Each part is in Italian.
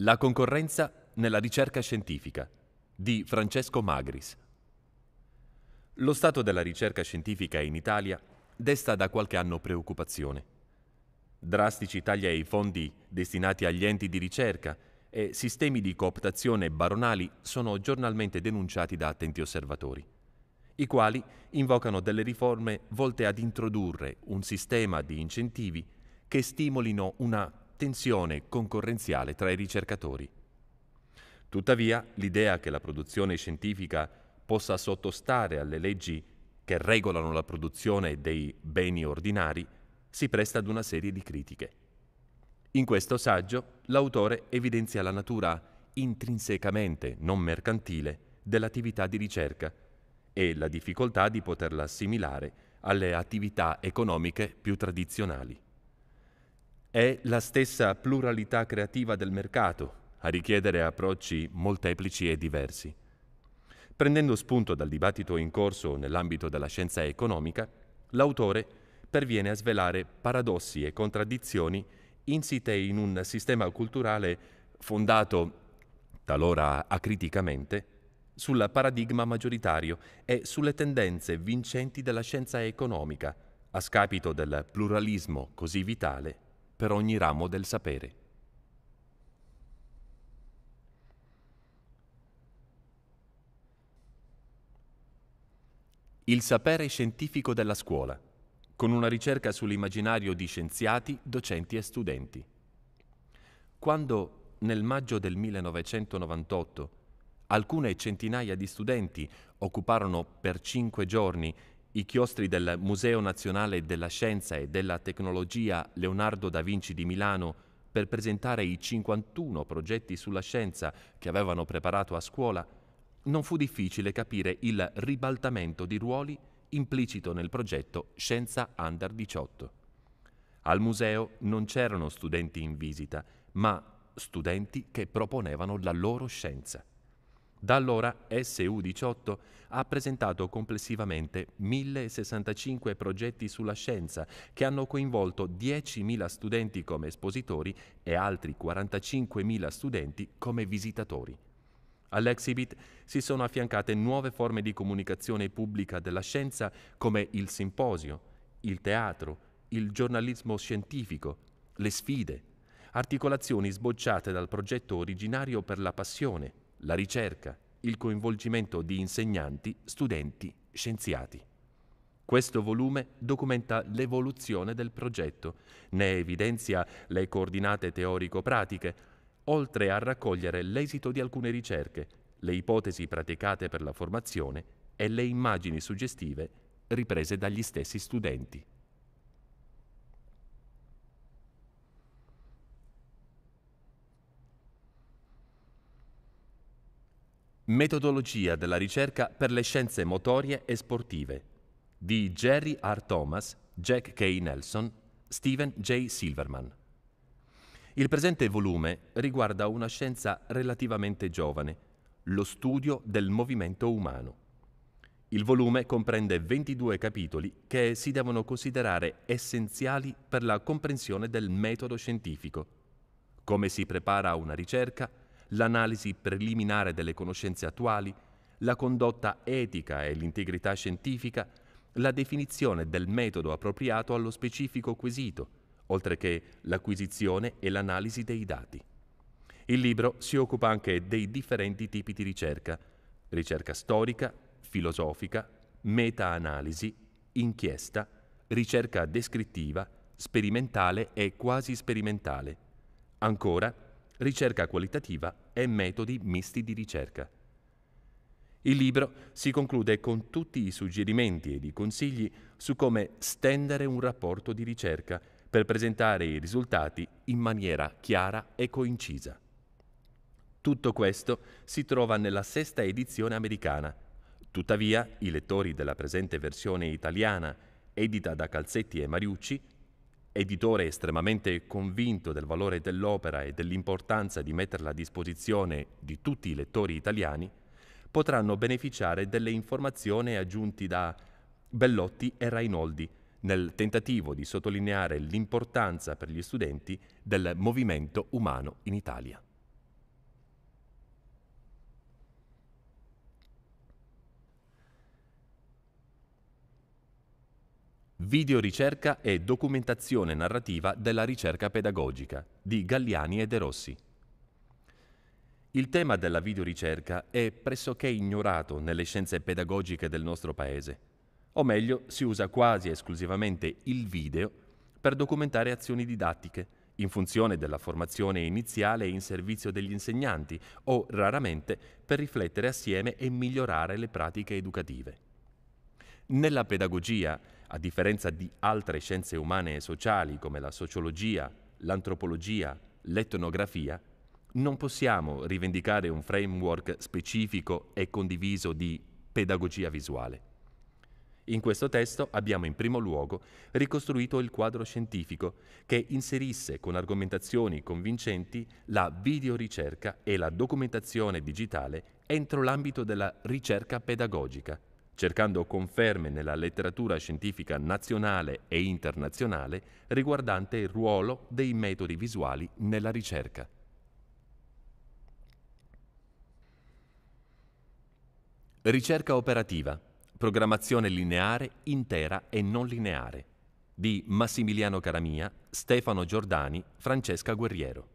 La concorrenza nella ricerca scientifica di Francesco Magris. Lo stato della ricerca scientifica in Italia desta da qualche anno preoccupazione. Drastici tagli ai fondi destinati agli enti di ricerca e sistemi di cooptazione baronali sono giornalmente denunciati da attenti osservatori, i quali invocano delle riforme volte ad introdurre un sistema di incentivi che stimolino una tensione concorrenziale tra i ricercatori. Tuttavia, l'idea che la produzione scientifica possa sottostare alle leggi che regolano la produzione dei beni ordinari si presta ad una serie di critiche. In questo saggio l'autore evidenzia la natura intrinsecamente non mercantile dell'attività di ricerca e la difficoltà di poterla assimilare alle attività economiche più tradizionali. È la stessa pluralità creativa del mercato a richiedere approcci molteplici e diversi. Prendendo spunto dal dibattito in corso nell'ambito della scienza economica, l'autore perviene a svelare paradossi e contraddizioni insite in un sistema culturale fondato, talora acriticamente, sul paradigma maggioritario e sulle tendenze vincenti della scienza economica, a scapito del pluralismo così vitale per ogni ramo del sapere. Il sapere scientifico della scuola, con una ricerca sull'immaginario di scienziati, docenti e studenti. Quando, nel maggio del 1998, alcune centinaia di studenti occuparono per cinque giorni i chiostri del Museo Nazionale della Scienza e della Tecnologia Leonardo da Vinci di Milano per presentare i 51 progetti sulla scienza che avevano preparato a scuola, non fu difficile capire il ribaltamento di ruoli implicito nel progetto Scienza Under 18. Al museo non c'erano studenti in visita, ma studenti che proponevano la loro scienza. Da allora SU18 ha presentato complessivamente 1065 progetti sulla scienza che hanno coinvolto 10.000 studenti come espositori e altri 45.000 studenti come visitatori. All'Exhibit si sono affiancate nuove forme di comunicazione pubblica della scienza come il simposio, il teatro, il giornalismo scientifico, le sfide, articolazioni sbocciate dal progetto originario per la passione, la ricerca, il coinvolgimento di insegnanti, studenti, scienziati. Questo volume documenta l'evoluzione del progetto, ne evidenzia le coordinate teorico-pratiche, oltre a raccogliere l'esito di alcune ricerche, le ipotesi praticate per la formazione e le immagini suggestive riprese dagli stessi studenti. Metodologia della ricerca per le scienze motorie e sportive di Jerry R. Thomas, Jack K. Nelson, Steven J. Silverman. Il presente volume riguarda una scienza relativamente giovane, lo studio del movimento umano. Il volume comprende 22 capitoli che si devono considerare essenziali per la comprensione del metodo scientifico, come si prepara una ricerca, l'analisi preliminare delle conoscenze attuali, la condotta etica e l'integrità scientifica, la definizione del metodo appropriato allo specifico quesito, oltre che l'acquisizione e l'analisi dei dati. Il libro si occupa anche dei differenti tipi di ricerca, ricerca storica, filosofica, meta-analisi, inchiesta, ricerca descrittiva, sperimentale e quasi sperimentale. Ancora, ricerca qualitativa e metodi misti di ricerca. Il libro si conclude con tutti i suggerimenti ed i consigli su come stendere un rapporto di ricerca per presentare i risultati in maniera chiara e coincisa. Tutto questo si trova nella sesta edizione americana. Tuttavia, i lettori della presente versione italiana, edita da Calzetti e Mariucci, editore estremamente convinto del valore dell'opera e dell'importanza di metterla a disposizione di tutti i lettori italiani, potranno beneficiare delle informazioni aggiunti da Bellotti e Rainoldi nel tentativo di sottolineare l'importanza per gli studenti del movimento umano in Italia. Video ricerca e documentazione narrativa della ricerca pedagogica di Galliani e De Rossi. Il tema della videoricerca è pressoché ignorato nelle scienze pedagogiche del nostro paese, o meglio si usa quasi esclusivamente il video per documentare azioni didattiche in funzione della formazione iniziale e in servizio degli insegnanti o raramente per riflettere assieme e migliorare le pratiche educative. Nella pedagogia, a differenza di altre scienze umane e sociali come la sociologia, l'antropologia, l'etnografia, non possiamo rivendicare un framework specifico e condiviso di pedagogia visuale. In questo testo abbiamo in primo luogo ricostruito il quadro scientifico che inserisse con argomentazioni convincenti la videoricerca e la documentazione digitale entro l'ambito della ricerca pedagogica, cercando conferme nella letteratura scientifica nazionale e internazionale riguardante il ruolo dei metodi visuali nella ricerca. Ricerca operativa, programmazione lineare, intera e non lineare, di Massimiliano Caramia, Stefano Giordani, Francesca Guerriero.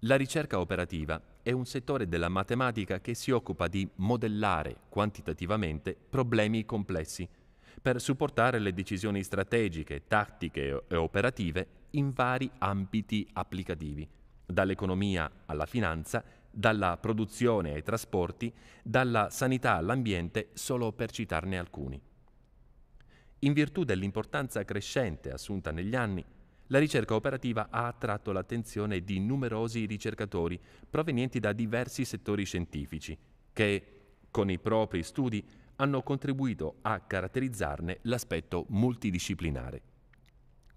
La ricerca operativa è un settore della matematica che si occupa di modellare quantitativamente problemi complessi per supportare le decisioni strategiche, tattiche e operative in vari ambiti applicativi, dall'economia alla finanza, dalla produzione ai trasporti, dalla sanità all'ambiente, solo per citarne alcuni. In virtù dell'importanza crescente assunta negli anni, la ricerca operativa ha attratto l'attenzione di numerosi ricercatori provenienti da diversi settori scientifici, che, con i propri studi, hanno contribuito a caratterizzarne l'aspetto multidisciplinare.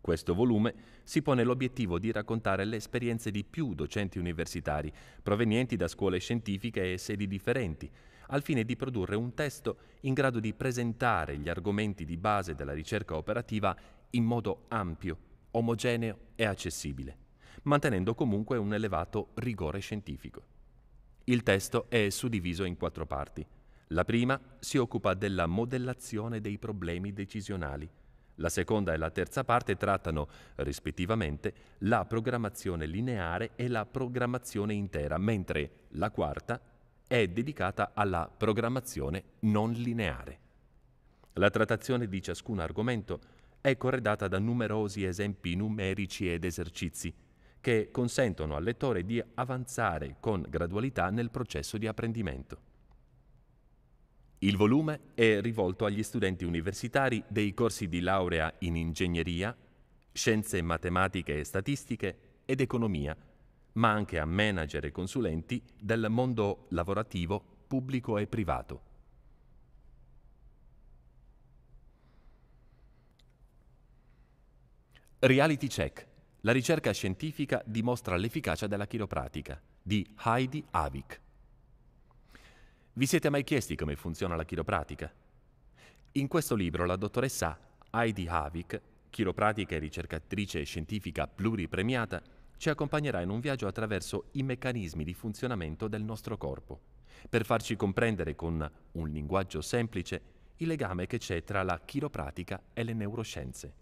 Questo volume si pone l'obiettivo di raccontare le esperienze di più docenti universitari provenienti da scuole scientifiche e sedi differenti, al fine di produrre un testo in grado di presentare gli argomenti di base della ricerca operativa in modo ampio omogeneo e accessibile, mantenendo comunque un elevato rigore scientifico. Il testo è suddiviso in quattro parti. La prima si occupa della modellazione dei problemi decisionali. La seconda e la terza parte trattano, rispettivamente, la programmazione lineare e la programmazione intera, mentre la quarta è dedicata alla programmazione non lineare. La trattazione di ciascun argomento è corredata da numerosi esempi numerici ed esercizi che consentono al lettore di avanzare con gradualità nel processo di apprendimento. Il volume è rivolto agli studenti universitari dei corsi di laurea in ingegneria, scienze matematiche e statistiche ed economia, ma anche a manager e consulenti del mondo lavorativo pubblico e privato. Reality Check. La ricerca scientifica dimostra l'efficacia della chiropratica di Heidi Avik. Vi siete mai chiesti come funziona la chiropratica? In questo libro la dottoressa Heidi Havik, chiropratica e ricercatrice scientifica pluripremiata, ci accompagnerà in un viaggio attraverso i meccanismi di funzionamento del nostro corpo, per farci comprendere con un linguaggio semplice il legame che c'è tra la chiropratica e le neuroscienze.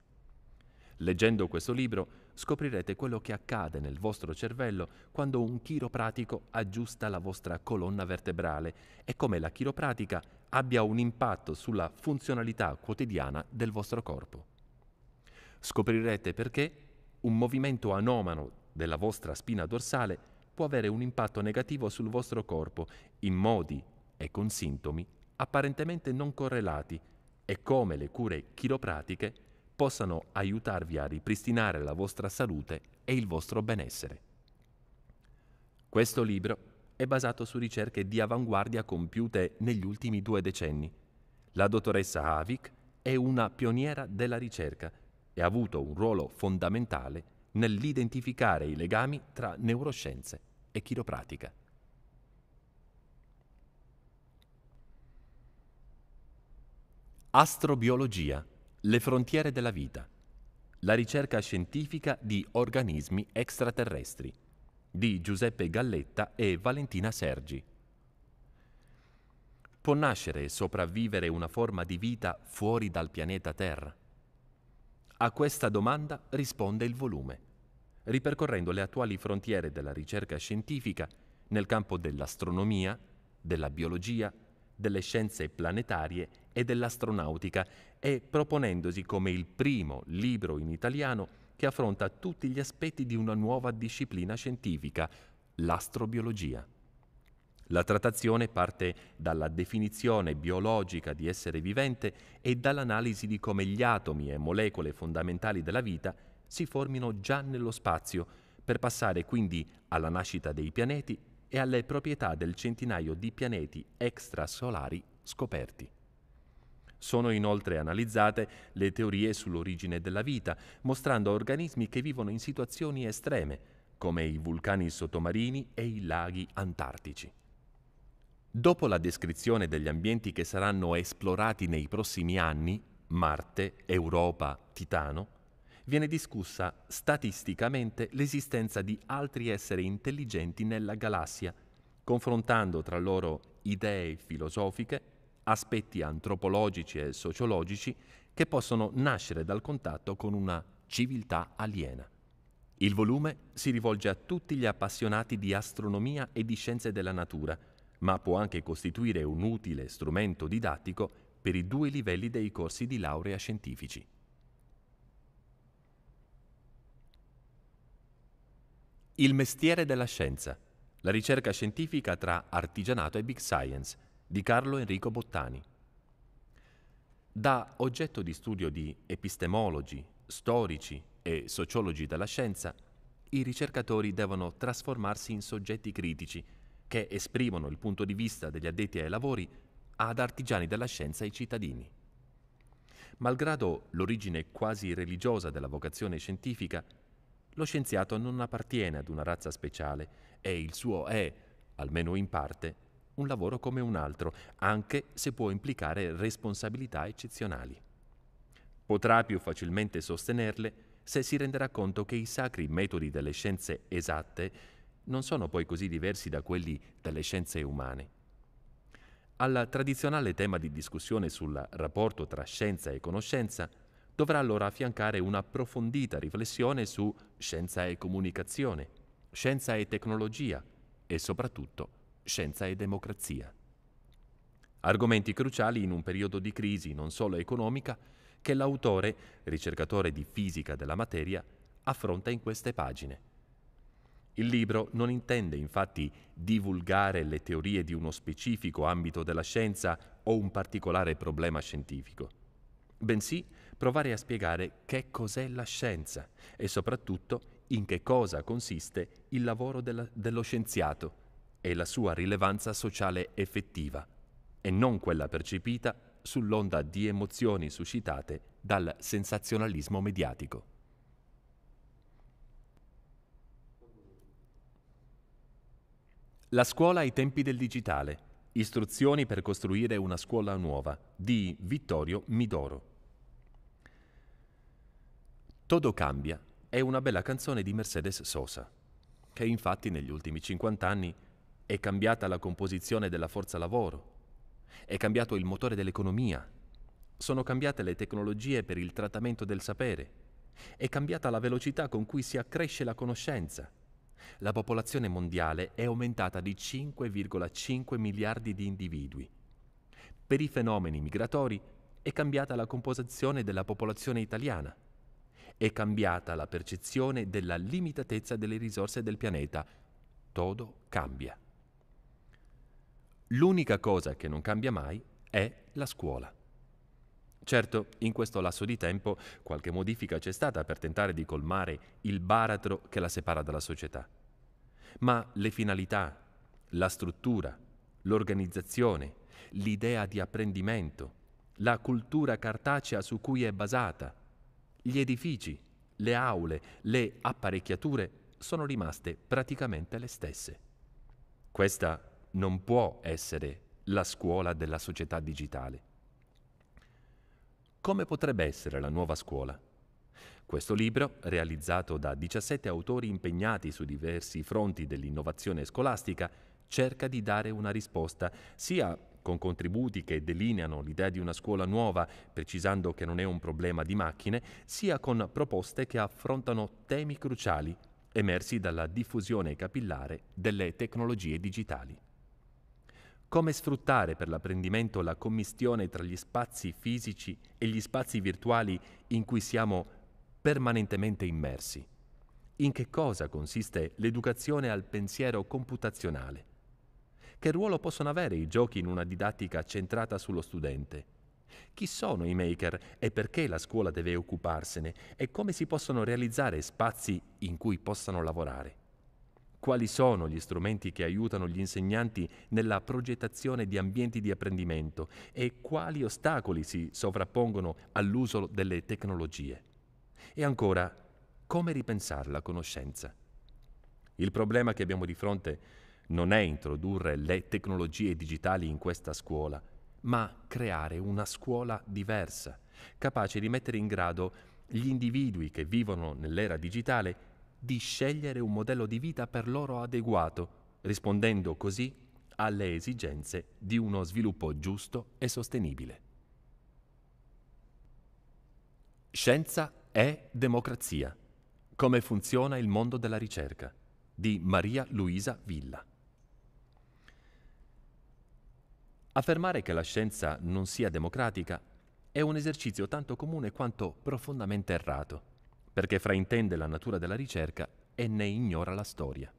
Leggendo questo libro scoprirete quello che accade nel vostro cervello quando un chiropratico aggiusta la vostra colonna vertebrale e come la chiropratica abbia un impatto sulla funzionalità quotidiana del vostro corpo. Scoprirete perché un movimento anomano della vostra spina dorsale può avere un impatto negativo sul vostro corpo in modi e con sintomi apparentemente non correlati e come le cure chiropratiche possano aiutarvi a ripristinare la vostra salute e il vostro benessere. Questo libro è basato su ricerche di avanguardia compiute negli ultimi due decenni. La dottoressa Havik è una pioniera della ricerca e ha avuto un ruolo fondamentale nell'identificare i legami tra neuroscienze e chiropratica. Astrobiologia le frontiere della vita. La ricerca scientifica di organismi extraterrestri di Giuseppe Galletta e Valentina Sergi. Può nascere e sopravvivere una forma di vita fuori dal pianeta Terra? A questa domanda risponde il volume, ripercorrendo le attuali frontiere della ricerca scientifica nel campo dell'astronomia, della biologia, delle scienze planetarie e dell'astronautica e proponendosi come il primo libro in italiano che affronta tutti gli aspetti di una nuova disciplina scientifica, l'astrobiologia. La trattazione parte dalla definizione biologica di essere vivente e dall'analisi di come gli atomi e molecole fondamentali della vita si formino già nello spazio, per passare quindi alla nascita dei pianeti e alle proprietà del centinaio di pianeti extrasolari scoperti. Sono inoltre analizzate le teorie sull'origine della vita, mostrando organismi che vivono in situazioni estreme, come i vulcani sottomarini e i laghi antartici. Dopo la descrizione degli ambienti che saranno esplorati nei prossimi anni, Marte, Europa, Titano, viene discussa statisticamente l'esistenza di altri esseri intelligenti nella galassia, confrontando tra loro idee filosofiche aspetti antropologici e sociologici che possono nascere dal contatto con una civiltà aliena. Il volume si rivolge a tutti gli appassionati di astronomia e di scienze della natura, ma può anche costituire un utile strumento didattico per i due livelli dei corsi di laurea scientifici. Il mestiere della scienza, la ricerca scientifica tra artigianato e big science, di Carlo Enrico Bottani. Da oggetto di studio di epistemologi, storici e sociologi della scienza, i ricercatori devono trasformarsi in soggetti critici che esprimono il punto di vista degli addetti ai lavori ad artigiani della scienza e cittadini. Malgrado l'origine quasi religiosa della vocazione scientifica, lo scienziato non appartiene ad una razza speciale e il suo è, almeno in parte, un lavoro come un altro, anche se può implicare responsabilità eccezionali. Potrà più facilmente sostenerle se si renderà conto che i sacri metodi delle scienze esatte non sono poi così diversi da quelli delle scienze umane. Al tradizionale tema di discussione sul rapporto tra scienza e conoscenza dovrà allora affiancare un'approfondita riflessione su scienza e comunicazione, scienza e tecnologia e soprattutto scienza e democrazia. Argomenti cruciali in un periodo di crisi non solo economica che l'autore, ricercatore di fisica della materia, affronta in queste pagine. Il libro non intende infatti divulgare le teorie di uno specifico ambito della scienza o un particolare problema scientifico, bensì provare a spiegare che cos'è la scienza e soprattutto in che cosa consiste il lavoro della, dello scienziato e la sua rilevanza sociale effettiva e non quella percepita sull'onda di emozioni suscitate dal sensazionalismo mediatico. La scuola ai tempi del digitale. Istruzioni per costruire una scuola nuova di Vittorio Midoro. Todo cambia è una bella canzone di Mercedes Sosa, che infatti negli ultimi 50 anni è cambiata la composizione della forza lavoro, è cambiato il motore dell'economia, sono cambiate le tecnologie per il trattamento del sapere, è cambiata la velocità con cui si accresce la conoscenza. La popolazione mondiale è aumentata di 5,5 miliardi di individui. Per i fenomeni migratori è cambiata la composizione della popolazione italiana, è cambiata la percezione della limitatezza delle risorse del pianeta. Todo cambia. L'unica cosa che non cambia mai è la scuola. Certo, in questo lasso di tempo qualche modifica c'è stata per tentare di colmare il baratro che la separa dalla società. Ma le finalità, la struttura, l'organizzazione, l'idea di apprendimento, la cultura cartacea su cui è basata, gli edifici, le aule, le apparecchiature sono rimaste praticamente le stesse. Questa non può essere la scuola della società digitale. Come potrebbe essere la nuova scuola? Questo libro, realizzato da 17 autori impegnati su diversi fronti dell'innovazione scolastica, cerca di dare una risposta sia con contributi che delineano l'idea di una scuola nuova, precisando che non è un problema di macchine, sia con proposte che affrontano temi cruciali emersi dalla diffusione capillare delle tecnologie digitali come sfruttare per l'apprendimento la commistione tra gli spazi fisici e gli spazi virtuali in cui siamo permanentemente immersi. In che cosa consiste l'educazione al pensiero computazionale? Che ruolo possono avere i giochi in una didattica centrata sullo studente? Chi sono i maker e perché la scuola deve occuparsene e come si possono realizzare spazi in cui possano lavorare? quali sono gli strumenti che aiutano gli insegnanti nella progettazione di ambienti di apprendimento e quali ostacoli si sovrappongono all'uso delle tecnologie. E ancora, come ripensare la conoscenza? Il problema che abbiamo di fronte non è introdurre le tecnologie digitali in questa scuola, ma creare una scuola diversa, capace di mettere in grado gli individui che vivono nell'era digitale di scegliere un modello di vita per loro adeguato, rispondendo così alle esigenze di uno sviluppo giusto e sostenibile. Scienza e democrazia. Come funziona il mondo della ricerca di Maria Luisa Villa. Affermare che la scienza non sia democratica è un esercizio tanto comune quanto profondamente errato perché fraintende la natura della ricerca e ne ignora la storia.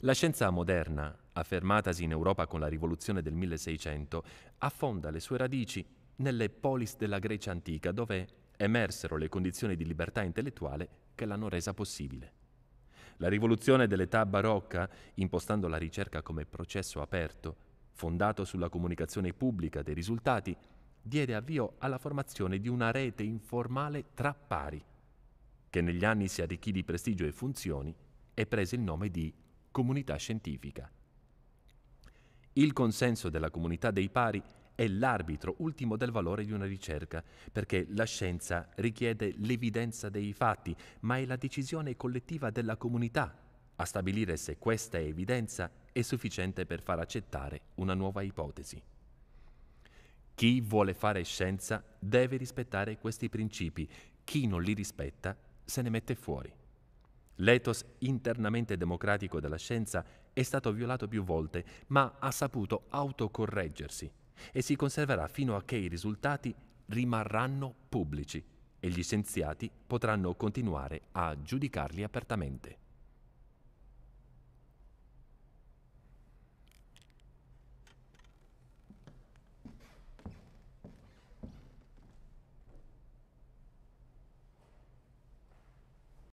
La scienza moderna, affermatasi in Europa con la rivoluzione del 1600, affonda le sue radici nelle polis della Grecia antica, dove emersero le condizioni di libertà intellettuale che l'hanno resa possibile. La rivoluzione dell'età barocca, impostando la ricerca come processo aperto, fondato sulla comunicazione pubblica dei risultati, diede avvio alla formazione di una rete informale tra pari, che negli anni si arricchì di prestigio e funzioni e prese il nome di comunità scientifica. Il consenso della comunità dei pari è l'arbitro ultimo del valore di una ricerca, perché la scienza richiede l'evidenza dei fatti, ma è la decisione collettiva della comunità a stabilire se questa evidenza è sufficiente per far accettare una nuova ipotesi. Chi vuole fare scienza deve rispettare questi principi, chi non li rispetta se ne mette fuori. L'ethos internamente democratico della scienza è stato violato più volte, ma ha saputo autocorreggersi e si conserverà fino a che i risultati rimarranno pubblici e gli scienziati potranno continuare a giudicarli apertamente.